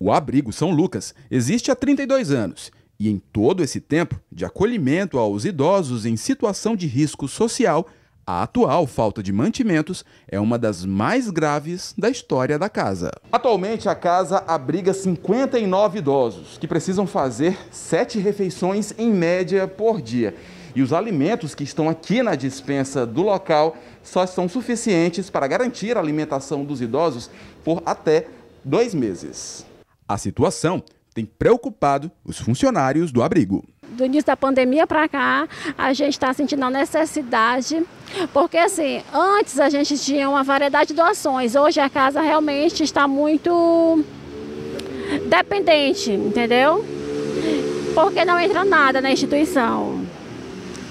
O abrigo São Lucas existe há 32 anos e, em todo esse tempo de acolhimento aos idosos em situação de risco social, a atual falta de mantimentos é uma das mais graves da história da casa. Atualmente, a casa abriga 59 idosos que precisam fazer sete refeições em média por dia. E os alimentos que estão aqui na dispensa do local só são suficientes para garantir a alimentação dos idosos por até dois meses. A situação tem preocupado os funcionários do abrigo. Do início da pandemia para cá, a gente está sentindo a necessidade, porque assim, antes a gente tinha uma variedade de doações, hoje a casa realmente está muito dependente, entendeu? Porque não entra nada na instituição.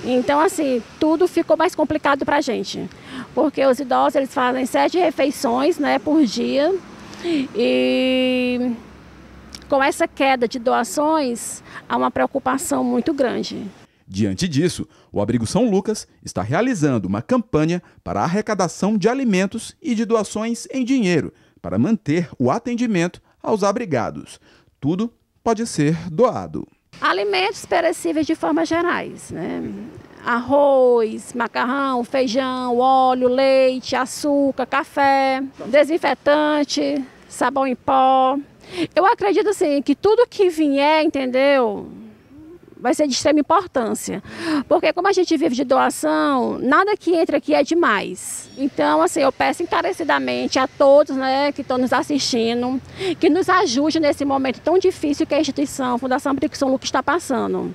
Então, assim, tudo ficou mais complicado para a gente, porque os idosos eles fazem sete refeições né, por dia e com essa queda de doações, há uma preocupação muito grande. Diante disso, o Abrigo São Lucas está realizando uma campanha para arrecadação de alimentos e de doações em dinheiro para manter o atendimento aos abrigados. Tudo pode ser doado. Alimentos perecíveis de formas gerais, né? arroz, macarrão, feijão, óleo, leite, açúcar, café, desinfetante, sabão em pó. Eu acredito assim que tudo que vier, entendeu? Vai ser de extrema importância. Porque como a gente vive de doação, nada que entra aqui é demais. Então, assim, eu peço encarecidamente a todos né, que estão nos assistindo, que nos ajudem nesse momento tão difícil que a instituição a Fundação Brico São Lucas está passando.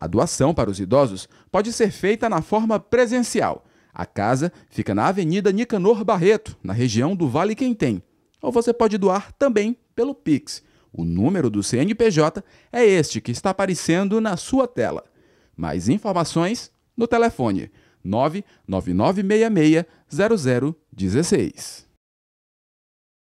A doação para os idosos pode ser feita na forma presencial. A casa fica na Avenida Nicanor Barreto, na região do Vale Quem Tem, ou você pode doar também pelo Pix. O número do CNPJ é este que está aparecendo na sua tela. Mais informações no telefone 999660016.